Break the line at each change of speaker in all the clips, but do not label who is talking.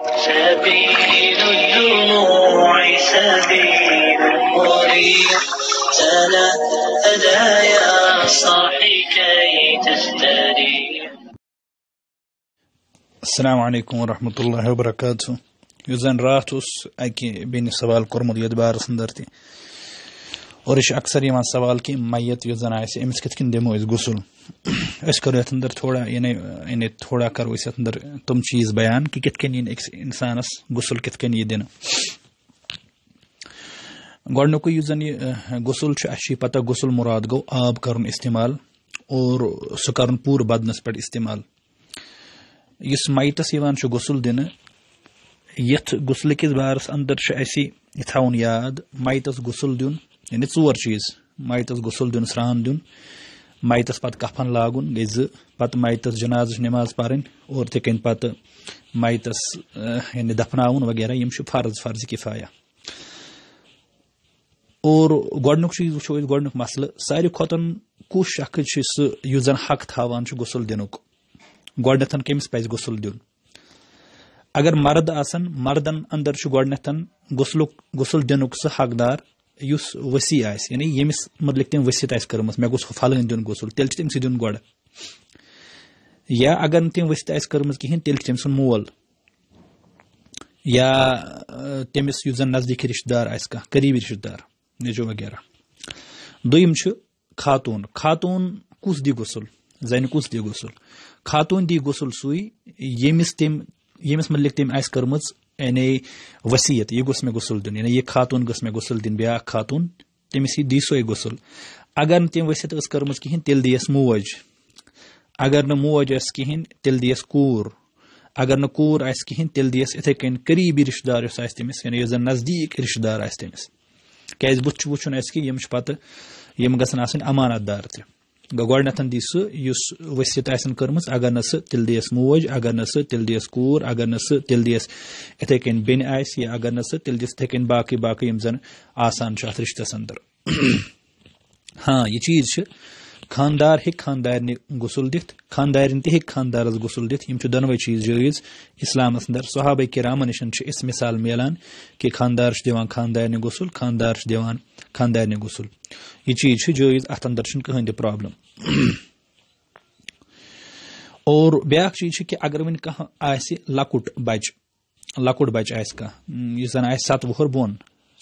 سبيل الدموع سبيل المريض تنهدى يا صاحي كي تستريح السلام عليكم ورحمة الله وبركاته يوزن راتوس أكي بيني سوال كرمد يدبار صندرتي اور یہ اکثر یہ سوال کہ میت یس زن آسہِ امس کِتھ کٔنۍ دِمو أسۍ غسُل أسۍ کَرو یَتھ تھوڑا یعنی یعنی تھوڑا کرو اس یَتھ تم چیز چیٖز بیان کہِ کِتھ کٔنۍ یِن أکِس اِنسانَس غسُل کِتھ کٔنۍ یی دِنہٕ یہ زن یہ یہِ غسُل چھُ اَسہِ چھِ یہِ پَتہ غسُل مُراد گوٚو آب کَرُن اِستعمال اور سُہ کَرُن پوٗرٕ بدنَس پٮ۪ٹھ اِستعمال یُس مایٹَس یِوان چھُ غسُل دِنہٕ یَتھ غسلہٕ کِس بارَس اَندَر چھُ اَسہِ یہِ تھاوُن یاد مایٹَس غسُل دیُن یعنی ژور چیٖز مایتس غسل دیُن سرٛان دیُن مایتس پتہٕ کفن لاگُن گٔے زٕ پتہٕ مایتس جنازٕچ نٮ۪ماز پرٕنۍ اور تِتھ کٔنۍ پتہٕ مایتس یعنی دفناوُن وغیرہ یِم چھِ فرض فرض کِفایا اور گۄڈنیُک چیٖز وٕچھو أسۍ گۄڈنیُک مسلہٕ ساروی کھۄتہٕ کُس شخص چھُ سُہ یُس زن حق تھاوان چھُ غسل دِنُک گۄڈٕنٮ۪تھ کٔمِس پزِ غسل دیُن اگر مرد آسن مردن اندر چھُ گۄڈٕنٮ۪تھ غسلُک غسل دِنُک سُہ حقدار یُس ؤسی آسہِ یعنی ییٚمِس مُتعلِق تٔمۍ ؤسِتھ آسہِ کٔرمٕژ مےٚ گوٚژھ فلٲنۍ دیُن غسُل تیٚلہِ چھُ تٔمۍ تٔمسٕے دیُن گۄڈٕ یا اگر نہٕ تٔمۍ ؤسِتھ آسہِ کٔرمٕژ کِہیٖنۍ تیٚلہِ چھُ تٔمۍ سُنٛد مول یا تٔمِس یُس زَن نزدیٖکی رِشتہٕ دار آسہِ کانٛہہ قریٖبی رِشتہٕ دار نیٚچوٗ وغیرہ دوٚیِم چھُ خاتوٗن خاتوٗن کُس دی غسُل زَنہِ کُس دی غسُل خاتوٗن دی غسُل سُے ییٚمِس تٔمۍ ییٚمِس مُتعلِق تٔمۍ آسہِ کٔرمٕژ यानी वसीयत यह गुस्म गुसल दिन यानी यह खातून गस्म गुसल दिन ब्या खातून तमिस यी दी सोय गुसल अगर नम वसीयत कर्म कहें तेल दियस मोज अगर न मोज कहें तेल दियस कूर अगर न कूर आस कहें तेल दियस इथे कन करीबी रिश्तेदार उस तमिस यानी यस नजदीक रिश्तेदार आस तमिस क्या बुत वुन कि यम पे यम गसन अमानत दार तह گوٚو گۄڈٕنیتھ دی سُہ یُس ؤسِتھ آسن کٔرمٕژ اگر نہٕ سُہ تیٚلہِ دِیَس موج اگر نہٕ سُہ تیٚلہِ دِیَس کوٗر اگر نہٕ سُہ تیٚلہِ دِیَس یِتھے کٔنۍ بیٚنہِ آسہِ یا اگر نہٕ سُہ تیٚلہِ دِس یِتھے کٔنۍ باقٕے باقٕے یِم زن آسان چھُ اتھ رِشتس انٛدر ہاں یہِ چیٖز چھُ خاندار ہیٚکہِ خاندارنہِ غسل دِتھ خاندارِن تہِ ہیٚکہِ خاندارَس غسل دِتھ یِم چھِ دۄنوَے چیٖز جٲیِز اِسلامَس اندر صحابے کِرامن نِش چھِ أسۍ مِثال مِلان کہِ خاندار چھُ دِوان خاندارنہِ غسل خاندار چھُ دِوان خاندارنہِ غسل یہِ چیٖز چھُ جٲیِز اَتھ اندر چھُنہٕ کٕہٕنۍ تہِ پرابلم اور بیٛاکھ چیٖز چھُ کہِ اگر وۄنۍ کانٛہہ آسہِ لۄکُٹ بچہِ لۄکُٹ بچہِ آسہِ کانٛہہ یُس زن آسہِ سَتہٕ وُہُر بۄن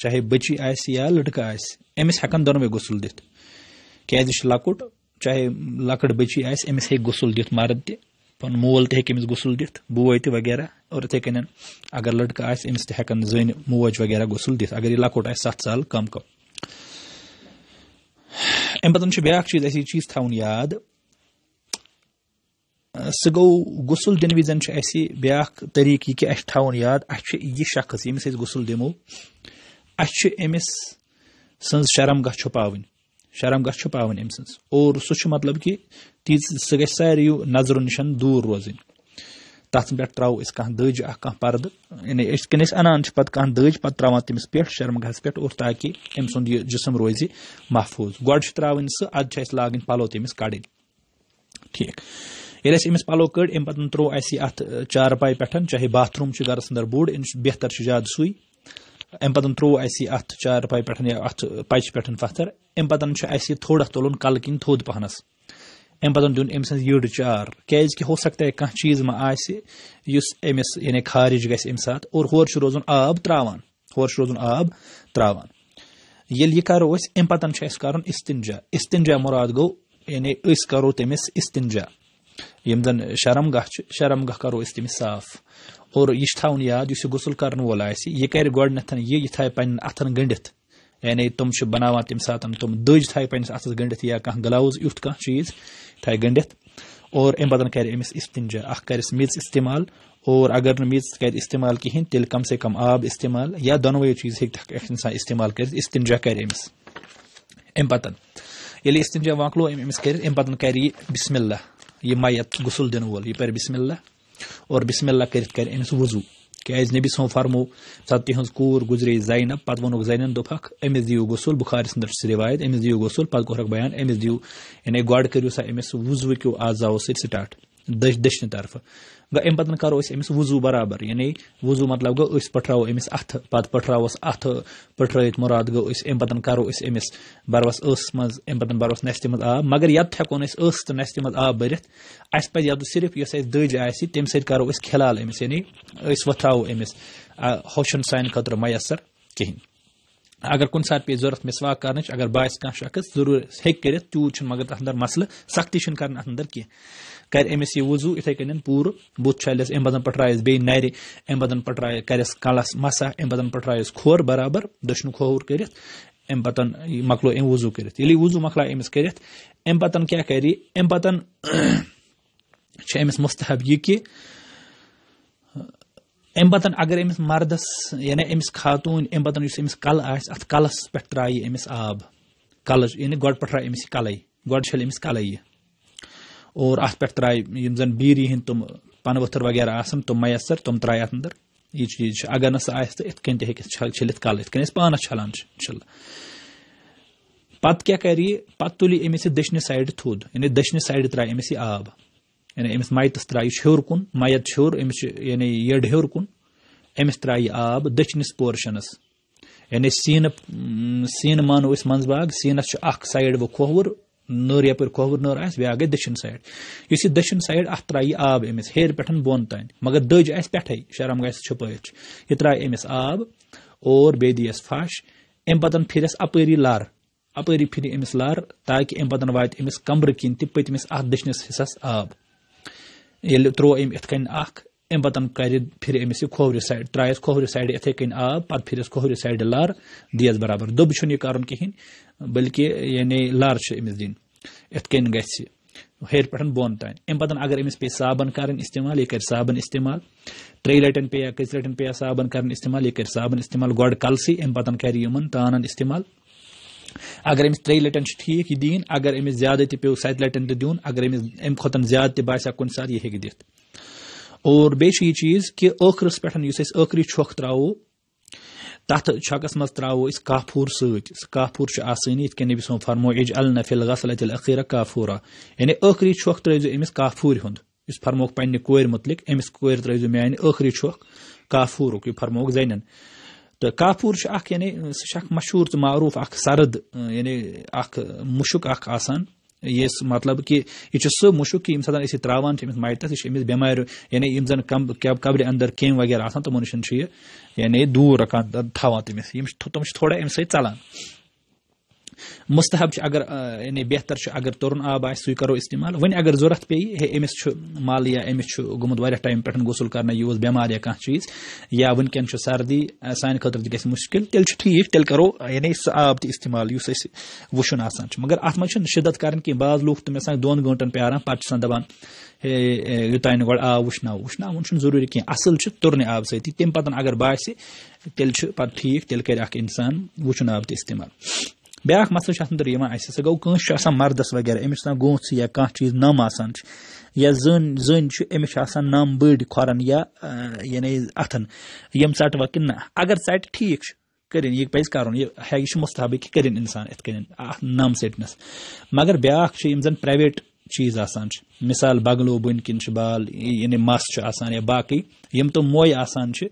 چاہے بٔچی آسہِ یا لٔڑکہٕ آسہِ أمِس ہٮ۪کن دۄنوَے غسل دِتھ کیٛازِ یہِ چھُ لۄکُٹ چاہے لۄکٕٹ بٔچی آسہِ أمِس ہیٚکہِ غسُل دِتھ مرد تہِ پَنُن مول تہِ ہیٚکہِ أمِس غسُل دِتھ بوے تہِ وغیرہ اور یِتھٕے کٔنۍ اگر لٔڑکہٕ آسہِ أمِس تہِ ہٮ۪کَن زٔنۍ موج وغیرہ غسُل دِتھ اگر یہِ لۄکُٹ آسہِ سَتھ سال کم کم اَمہِ پَتَن چھُ بیٛاکھ چیٖز اَسہِ یہِ چیٖز تھاوُن یاد سُہ گوٚو غسُل دِنہٕ وِزِ چھُ اَسہِ بیٛاکھ طٔریٖقہٕ یہِ کہِ اَسہِ چھُ تھاوُن یاد اَسہِ چھُ یہِ شخص ییٚمِس أسۍ غسُل دِمو اَسہِ چھُ أمِس سٕنٛز شرم گژھِ چھُپاوٕنۍ شرم گژھ چھپاوٕنۍ أمۍ سٕنٛز اور سُہ چھُ مطلب کہِ تیٖژ سُہ گژھِ ساروٕے نظرو نِش دوٗر روزٕنۍ تتھ پٮ۪ٹھ ترٛاوو أسۍ کانٛہہ دٔج اکھ کانٛہہ پردٕ یعنی یِتھ کٔنۍ أسۍ اَنان چھِ پتہٕ کانٛہہ دٔج پتہٕ ترٛاوان تٔمِس پٮ۪ٹھ شرمگاہس پٮ۪ٹھ اور تاکہِ أمۍ سُنٛد یہِ جسم روزِ محفوٗظ گۄڈٕ چھِ ترٛاوٕنۍ سُہ ادٕ چھِ اَسہِ لاگٕنۍ پلو تٔمِس کڑٕنۍ ٹھیٖک ییٚلہِ اَسہِ أمِس پَلو کٔڑۍ اَمہِ پتہٕ ترٛوو اَسہِ یہِ اَتھ چارپاے پٮ۪ٹھ چاہے باتھ روٗم چھُ گرس انٛدر بوٚڑ بہتر چھُ زیادٕ سُے अम पत त्रो अत चार पाई पे अत पच पे पत्थर अम पत थोड़ा तुलन कल किन थोद पहनस अम पत दिन अम सड़ चार क्या हो सकता है कह चीज मा आस अमिस यानी खारिज गि अम सात और होर रोजन आब त्रावान होर रोजन आब त्रावान ये यह करो अम पत कर इस्तिनजा इस्तिनजा मुराद गो यानी करो तमिस इस्तिनजा यम जन शर्मगह शर्मगह करो तमिस साफ और यह थवन याद इस गुसल कर वोल यह कर गोडन यह यह थाय पन्न अथन गंडित यानी तुम बनावान तम सात तुम दज थाय पन्नस अथस गंडित या कह ग्लवज युथ कह चीज थाय गंडित और अम बदन कर अमिस इस्तिंजा अख करस मिज इस्तेमाल और अगर नज कर इस्तेमाल कहें तेल कम से कम आब इस्तेमाल या दोनवे चीज हे इंसान इस्तेमाल कर इस्तिंजा कर अमिस अम पतन ये इस्तिंजा वाकलो अमिस कर अम पतन कर बिस्मिल्ला یہِ میت غسل دِنہٕ وول یہِ پَرِ بِسمہِ اللہ اور بِسمہِ اللہ کٔرِتھ کَرِ أمِس وضوٗ کیٛازِ نبی سون فرمو ساتہٕ تِہٕنٛز کوٗر گُزرے زینب پَتہٕ ووٚنُکھ زینٮ۪ن دوٚپکھ أمِس دِیِو غسل بُخارِ سٕنٛدٮ۪ن چھِ رِوایت أمِس دِیِو غسل پَتہٕ کوٚرُکھ بیان أمِس دِیِو یعنی گۄڈٕ کٔرِو سا أمِس وُضوٗ کیو اعضاوو سۭتۍ سِٹاٹ دٔچھ دٔچھنہِ طرفہٕ गो अमि करो अमिस वजू बराबर यानी वजू मतलब गो पठो अमिस अथ पत पठोस अथ पठरत मुराद गो अमि पتن करो अमिस बरवस अस मज बरवस नस्ति मज आब मगर यत हेको अस तो नस्ति मज आब भरत अस पे यद सिर्फ यस दज आम सो खिलाल अमिस यानी वथो अमिस होशन सान खतर मैसर कहें अगर कुन सात पे जरूरत मिसवाक कर अगर बास कह शख्स जरूर हे कर तूत मगर अंदर मसल सख्ती कर अंदर कह कर अमिस यह वजू इथे कन पूर बुत छलस अम बदन पटरायस बे नर अम बदन पटराय करस कलस मसा अम बदन पटरायस खोर बराबर दशनु खोर कर अम पतन मकलो अम वजू कर वजू मकला अमिस कर अम पतन क्या कर अम पतन यह कि अम पतन अगर अमिस मर्दस यानी अमिस खातून अम पतन अमिस कल आत कलस पे त्रा अमिस आब कल यानी गोड पे अमिस कल गोड कल और अत पे त्राय यम जन बीरी हिंद तुम पन वथर वगैरह आसन तुम मयसर तुम त्राय अत अंदर यह चीज अगर नस आस तो इथ कन तेस छलित कल इथ कन पानस छलान पत क्या कर यह पत तुल अमिस यह दशनि साइड थोद यानी दशनि साइड त्रा अमिस यह आब यानी अमिस मायतस त्रा यह हूर कुन मायत हूर अमिस यानी यड हूर कुन अमिस त्रा यह आब दशनिस पोर्शनस यानी सीन सीन मानो अस मंजबाग सीनस साइड वो खोहुर نٔر یپٲرۍ کھووُر نٔر آسہِ بیٛاکھ گٔے دٔچھِنۍ سایڈ یُس یہِ دٔچھِنۍ سایڈ اَتھ ترٛایہِ یہِ آب أمِس ہیرِ پٮ۪ٹھ بۄن تانۍ مگر دٔج آسہِ پٮ۪ٹھے شرم گژھِ چھُپٲیِتھ یہِ ترٛایہِ أمِس آب اور بیٚیہِ دِیَس پھَش اَمہِ پَتَن پھِرٮ۪س اَپٲری لَر اَپٲری پھِرِ أمِس لَر تاکہِ اَمہِ پَتَن واتہِ أمِس کَمرٕ کِنۍ تہِ پٔتمِس اَتھ دٔچھنِس حِصَس آب ییٚلہِ ترٛوو أمۍ یِتھ کٔنۍ اَکھ अम पत कर फिर अमिस यह खोवरि सैड त्रायस खोवरि सैड इथे कन आब पत फिरस खोवरि सैड लार दियस बराबर दुब यह कर कहें बल्कि यानी लार अमिस दिन इत कन ग हेर पे बोन तान अम पत अगर अमिस पे साबन कर इस्तेमाल यह कर साबन इस्तेमाल त्रे लटन पे या कच लटन पे या साबन कर इस्तेमाल यह कर साबन इस्तेमाल गोड कलसी अम पत कर तानन इस्तेमाल अगर अमिस त्रे लटन ठीक यह दीन अगर अमिस ज्यादा पे सत लटन दिन अगर अमिस अम खुत ज्यादा ते बासा कुछ सात यह हे दिख और बेच ये चीज कि अखरस पे अखरी छोख त्रो तथ छकस मज त्रो काफूर साफूर आसानी इत नबी सो फरमो एज अल नफिल गसल अतिल अखीरा काफूरा यानी अखरी छोख त्रो अमिस काफूर हूं इस फरमोक पन्ने कोर मुतलिक अमिस कोर त्रो मान अखरी छोख काफूर यह फरमोक जैन तो काफूर यानी सह मशहूर तो मारूफ अख सर्द यानी अख मुशक अख आसान ये मतलब कि यह मुशुक कि यम अस त्रावान माय तथ यानी जन कम कब्र अंदर केम वगैरह तमो नश यानी दूर रखान थवान तम थोड़ा अमि सत्य चलान مستحب چھُ اگر یعنی بہتر چھُ اگر تُرُن آب آسہِ سُے کرو استعمال وۄنۍ اگر ضوٚرتھ پیٚیہِ ہے أمِس چھُ مَل یا أمِس چھُ گوٚمُت واریاہ ٹایم پٮ۪ٹھ غسُل کرنہٕ یوٗز بٮ۪مار یا کانٛہہ چیٖز یا وٕنکٮ۪ن چھُ سردی سانہِ خٲطرٕ تہِ گژھِ مُشکِل تیٚلہِ چھُ ٹھیٖک تیٚلہِ کرو یعنی سُہ آب تہِ استعمال یُس اَسہِ وٕچھُن آسان چھُ مگر اتھ منٛز چھُنہٕ شِدت کرٕنۍ کینٛہہ بعض لُکھ تِم آسان دۄن گٲنٛٹن پیاران پتہٕ چھِ آسان دپان ہے یوٚتانۍ نہٕ گۄڈٕ آب وٕچھناو وٕچھناوُن چھُنہٕ ضروٗری کینٛہہ اَصٕل چھُ تُرنہِ آب سۭتی تمہِ پتہٕ اگر باسہِ تیٚلہِ چھُ پتہٕ ٹھیٖک تیٚلہِ کرِ اکھ اِنسان وٕچھُن آب تہِ استعمال بیٛاکھ مسلہٕ چھُ اَتھ أنٛدر یِوان اَسہِ سُہ گوٚو کٲنٛسہِ چھُ آسان مردس وغیرہ أمِس چھُ آسان گوٗنٛتھ یا کانٛہہ چیٖز نَم آسان چھُ یا زٔنۍ زٔنۍ چھِ أمِس چھِ آسان نَم بٔڑۍ کھۄرَن یا یعنی اَتھن یِم ژَٹوا کِنہٕ نہ اگر ژَٹہِ ٹھیٖک چھُ کٔرِنۍ یہِ پَزِ کَرُن یہِ یہِ چھُ مُستحبٕے کہِ کٔرِنۍ اِنسان یِتھ کٔنۍ اَتھ نَم ژٔٹنَس مگر بیٛاکھ چھُ یِم زَن پرٛایویٹ چیٖز آسان چھِ مِثال بَگلو بٔنۍ کِنۍ چھِ بال یعنی مَس چھُ آسان یا باقٕے یِم تِم مویہِ آسان چھِ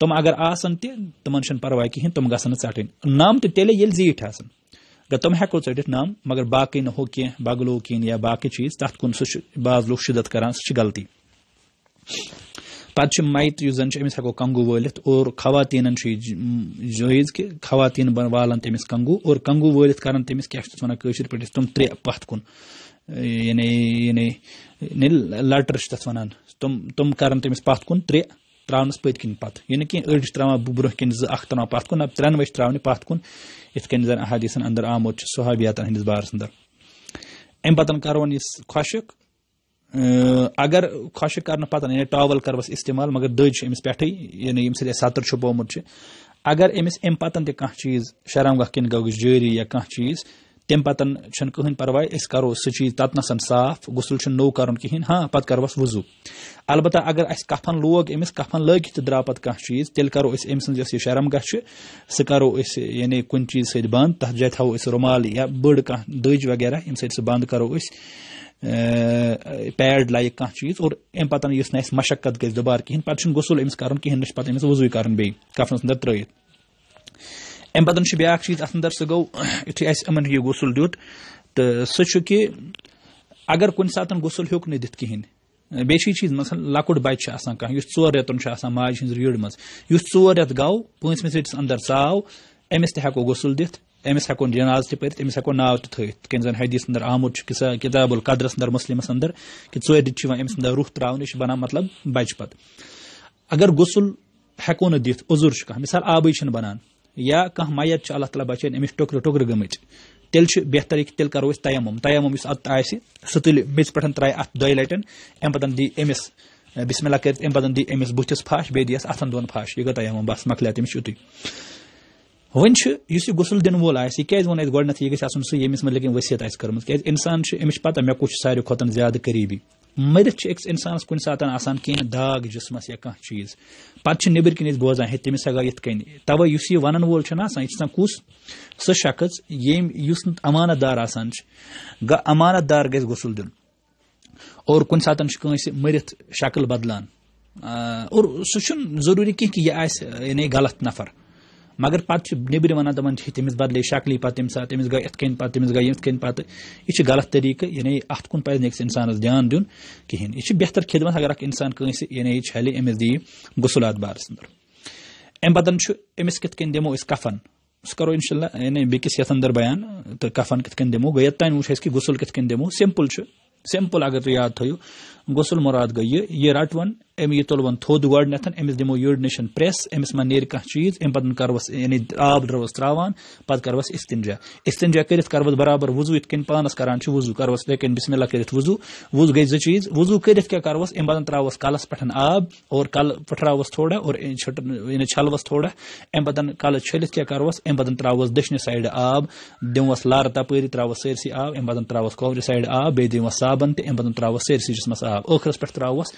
तम अगर आसन ति तमन छुन परवाह कहें तम गन टिन नम तेल ये जीठ आसन गर तम हेको चटित नाम मगर बाकी नो कह बगलो कह या बाकी चीज तथ कुन सह बाज लोग शिदत करान सह गलती पत् मैत यु जन अमस हेको कंगू वलित और खवातीन जयज कि खवातीन वालन तमिस कंगू और कंगू वलित कर तमिस क्या वन पे तुम त्रे पथ कुन यानी यानी लटर तथ वन तुम तम करान तमिस पथ कुन त्रे ترٛاونَس پٔتۍ کِنۍ پَتہٕ یعنی کہِ أڑۍ چھِ ترٛاوان برٛونٛہہ کِنۍ زٕ اَکھ ترٛاوان پَتھ کُن نَتہٕ ترٛٮ۪نوَے چھِ ترٛاونہِ پَتھ کُن یِتھ کٔنۍ زَن احادیٖثَن اَنٛدر آمُت چھُ صحابیاتَن ہٕنٛدِس بارَس اَنٛدر اَمہِ پَتہٕ کَرون یہِ خۄشِک اگر خۄشِک کرنہٕ پَتہٕ یعنی ٹاوَل کَروَس استعمال مگر دٔج چھِ أمِس پٮ۪ٹھٕے یعنی ییٚمہِ سۭتۍ اَسہِ سَتٕر چھُپومُت چھُ اگر أمِس اَمہِ پَتَن تہِ کانٛہہ چیٖز شرمگاہ کِنۍ گوٚو جٲری یا کانٛہہ چیٖز तमि पत्न कहें पर्वा अस करो सह चीज ततनसन साफ गुसल नो कर कहें हाँ पत करवस वजू अलबत् अगर अस कफन लोग अमिस कफन लगित द्रा पत कह चीज तेल करो अम सज शर्मगा सह करो यानी कुन चीज सत बंद तथ जय थो रुमाल या बड़ कह दज वगैरह यम सह बंद करो पैड लाइक कह चीज और अम पत इस मशक्कत गुबार दुबार कहें पत गुसल अमिस कर कहें पे कर कफन अंदर त्रित اَمہِ بدن چھُ بیٛاکھ چیٖز اَتھ اندر سُہ گوٚو یُتھُے اَسہِ یِمن یہِ غسل دیُت تہٕ سُہ چھُ کہِ اگر کُنہِ ساتہٕ غسل ہیوٚک نہٕ دِتھ کِہیٖنۍ بیٚیہِ چھِ یہِ چیٖز مثلاً لۄکُٹ بچہِ چھُ آسان کانٛہہ یُس ژور رٮ۪تن چھُ آسان ماجہِ ہٕنٛز ریٖڈ منٛز یُس ژور رٮ۪تھ گوٚو پٲنٛژمِس رٮ۪تس انٛدر ژاو أمِس تہِ ہٮ۪کو غسل دِتھ أمِس ہٮ۪کون جناز تہِ پٔرِتھ أمِس ہٮ۪کو ناو تہِ تھٲیِتھ یِتھ کٔنۍ زن حدیٖث اندر آمُت چھُ کِتاب القدرس اندر مُسلِمس اندر کہِ ژورِ رٮ۪تھ چھُ یِوان أمِس اندر روح ترٛاونہٕ یہِ چھُ بنان مطلب بچہِ پتہٕ اگر غسل ہٮ۪کو نہٕ دِتھ عزُر چھُ کانٛہہ مِثال آبٕے چھِنہٕ بنان या कह मैत अल्लाह तला बचन अमिस टुकरु टुकरु गम तेल बेहतर तेल करो तयम तयम अत आह तुल मिज पे त्रा अत दि अम पत दी अमिस बिस्मिल्ला कर अम पत बुथिस फाश बे दियस अथन दोन फाश यह तयम बस मकल तमिस युत वन गुसल दिन वोल आस क्या वो गोडन यह गु सह यमिस मतलब वसीयत आस कर्म क्या इंसान अमिश पता मे कुछ सारे खुत ज्यादा करीबी मरِتھ چھُ أکِس اِنسانَس کُنہِ ساتہٕ آسان کینٛہہ داغ جِسمَس یا کانٛہہ چیٖز پَتہٕ چھِ نٮ۪بٕرۍ کِنۍ أسۍ بوزان ہے تٔمِس ہا گٔے یِتھ کٔنۍ تَوَے یُس یہِ وَنان وول چھُنہٕ آسان یہِ چھُ آسان کُس سُہ شخص ییٚمۍ یُس نہٕ امانت دار آسان چھُ گہ امانت دار گژھِ غسل دیُن اور کُنہِ ساتہٕ چھُ کٲنٛسہِ مٔرِتھ شکٕل بدلان اور سُہ چھُنہٕ ضروٗری کینٛہہ کہِ یہِ آسہِ یعنی غلط نفر مگر پتہٕ چھِ نیٚبرٕ وَنان دَپان چھِ تٔمِس بدلے شکلٕے پَتہٕ تَمہِ ساتہٕ تٔمِس گٔے یِتھ کٔنۍ پَتہٕ تٔمِس گٔے یِتھ کٔنۍ پَتہٕ یہِ چھُ غلط طٔریٖقہٕ یعنی اَتھ کُن پَزِ نہٕ أکِس اِنسانَس دھیان دیُن کِہیٖنۍ یہِ چھُ بہتر خدمت اگر اکھ اِنسان کٲنٛسہِ یعنی یہِ چھلہِ أمِس دِیہِ غسل اَتھ بارَس منٛز اَمہِ پَتَن چھُ أمِس کِتھ کٔنۍ دِمو أسۍ کفن سُہ کرو اِنشاء اللہ یعنی بیٚکِس یَتھ اندر بیان تہٕ کفن کِتھ کٔنۍ دِمو گٔے یوٚتانۍ وٕچھ اَسہِ کہِ غسل کِتھ کٔنۍ دِمو سِمپٕل چھُ سِمپٕل اگر تُہۍ یاد تھٲیِو गसुल मुराद गई ये ये रटवन अमि ये तुलवन थोद गोडन अमिस दिमो यड़ नश प्रेस अमिस मा नेर कह चीज अम पद करवस यानी आब द्रवस त्रावान पद करवस इस्तिंजा इस्तिंजा करत करवस बराबर वजू इत पानस करान वजू करवस लेकिन बिस्मिल्ला करत वजू वजू गई जो चीज वजू करत क्या करवस अम पद त्रावस कलस पे आब और कल पठरावस थोड़ा और यानी छलवस थोड़ा अम पद कल छलित क्या करवस अम पद त्रावस दक्षिण साइड आब दिवस लार तपरी त्रावस सरसी आब अम पद त्रावस कवरि साइड आब बे दिवस साबन तो अम पद त्रावस सरसी जिसमस आब ٲخرَس پٮ۪ٹھ ترٛاووس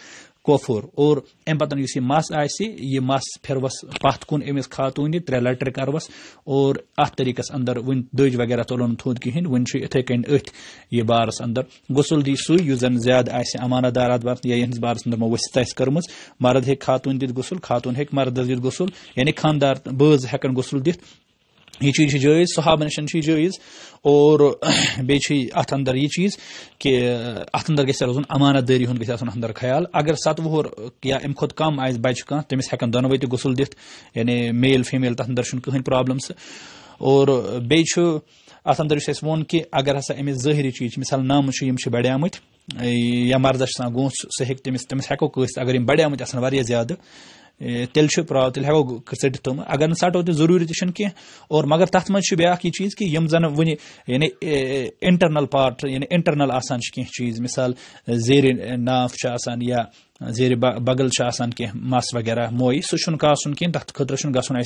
کۄپھُر اور اَمہِ پَتَن یُس یہِ مَس آسہِ یہِ مَس پھِروَس پَتھ کُن أمِس خاتوٗنہِ ترٛےٚ لَٹرِ کَروَس اور اَتھ طٔریٖقَس اَنٛدر وٕنۍ دٔج وغیرہ تُلُن تھوٚد کِہیٖنۍ وٕنۍ چھُ یِتھَے کٔنۍ أتھۍ یہِ بارَس اَنٛدر غسُل دی سُے یُس زَن زیادٕ آسہِ امانت دارات بارَس یا یِہِنٛدِس بارَس منٛز تِمو ؤسِتھ آسہِ کٔرمٕژ مرد ہیٚکہِ خاتوٗن دِتھ غسُل خاتوٗن ہیٚکہِ مردَس دِتھ غسُل یعنی خاندار بٲژ ہٮ۪کَن غسُل دِتھ यह चीज जैज सहाब नशन जैज और बेच अत अंदर यह चीज कि अत अंदर गो अमानत दारी हूं गन अंदर ख्याल अगर सत वुहर या अम खुद कम आज बच कह तमिस तो हेकन दोनवे तक गुसल दिथ यानी मेल फीमेल तथ अंदर कहन प्रॉब्लम्स और बेच अत अंदर वो कि अगर हसा अमिस जहरी चीज मिसाल नम बढ़ियामत या मर्दा गोस सह तमिस तो हेको अगर बड़ियामत ज्यादा तेल प्राव तेल हेको कट तुम अगर सटो तो जरूरी तुम कह और मगर तथ मे बया चीज कि यम जन वन यानी इंटरनल पार्ट यानी इंटरनल आसान कह चीज मिसाल जेर नाफ या जेर बगल कह मस वगैरह मोय सह कासन कह तथा खुन गन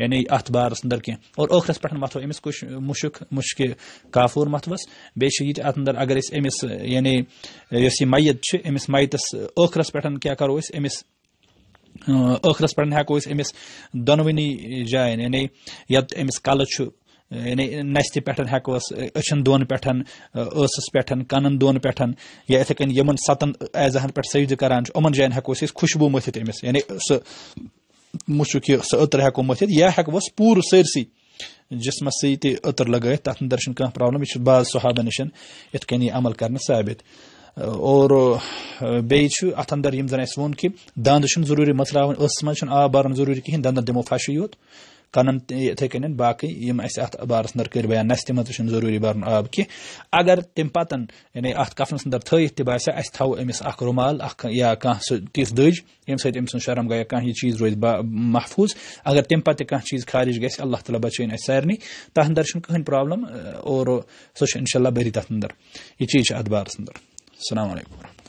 यानी अत अंदर कह और ٲخرس पे मथो अमिस कुछ मुशक काफूर मथवस बेच अंदर अगर अमिस यानी इस मैत अमिस मैतस ٲخرस पे क्या करो अमिस ٲخرس پٮ۪ٹھ ہٮ۪کو أسۍ أمِس دۄنؤنی جاین یعنی یتھ أمِس کلہٕ چھُ یعنی نستہِ پٮ۪ٹھ ہٮ۪کو أسۍ أچھن دۄن پٮ۪ٹھ ٲسس پٮ۪ٹھ کنن دۄن پٮ۪ٹھ یا یِتھے کٔنۍ یِمن سَتن ایزاہن پٮ۪ٹھ سجدٕ کران چھِ یِمن جاین ہٮ۪کو أسۍ أسۍ خوشبوٗ مٔتھِتھ أمِس یعنی سُہ مُشُک یہِ سُہ أتٕر ہٮ۪کو مٔتھِتھ یا ہٮ۪کو أسۍ پوٗرٕ سٲرسٕے جِسمس سۭتۍ تہِ أتٕر لگٲیِتھ تتھ انٛدر چھُنہٕ کانٛہہ پرابلم یہِ چھُ بعض صحابن نِش یِتھ کٔنۍ یہِ عمل کرنہٕ ثٲبِت اور بیٚیہِ چھُ اَتھ اندر یِم زَن اَسہِ ووٚن کہِ دَنٛد چھُنہٕ ضروٗری مژراوٕنۍ ٲسَس منٛز چھُنہٕ آب بَرُن ضروٗری کِہیٖنۍ دَنٛدَن دِمو فَشی یوت کنن یِتھے کٔنۍ باقٕے یِم اَسہِ اَتھ بارَس اندر کٔرۍ بیان نستہِ منٛز تہِ چھُنہٕ ضروٗری بَرُن آب کینٛہہ اگر تَمہِ پَتَن یعنی اَتھ کَفنَس اندر تھٲیِتھ تہِ باسہِ اَسہِ تھاوو أمِس اکھ رُمال اکھ یا کانٛہہ سُہ تِژھ دٔج ییٚمہِ سۭتۍ أمۍ سُنٛد شرم گٔیا کانٛہہ یہِ چیٖز روزِ محفوٗظ اگر تَمہِ پَتہٕ تہِ کانٛہہ چیٖز خارِج گژھِ اللہ تعالیٰ بَچٲیِن اَسہِ سارنٕے تَتھ اندر چھُنہٕ کٕہٕنۍ پرابلم اور سُہ چھُ اِنشاء اللہ بٔری تَتھ اندر یہِ چیٖز چھِ اَتھ بارَس اندر Salam alaikum.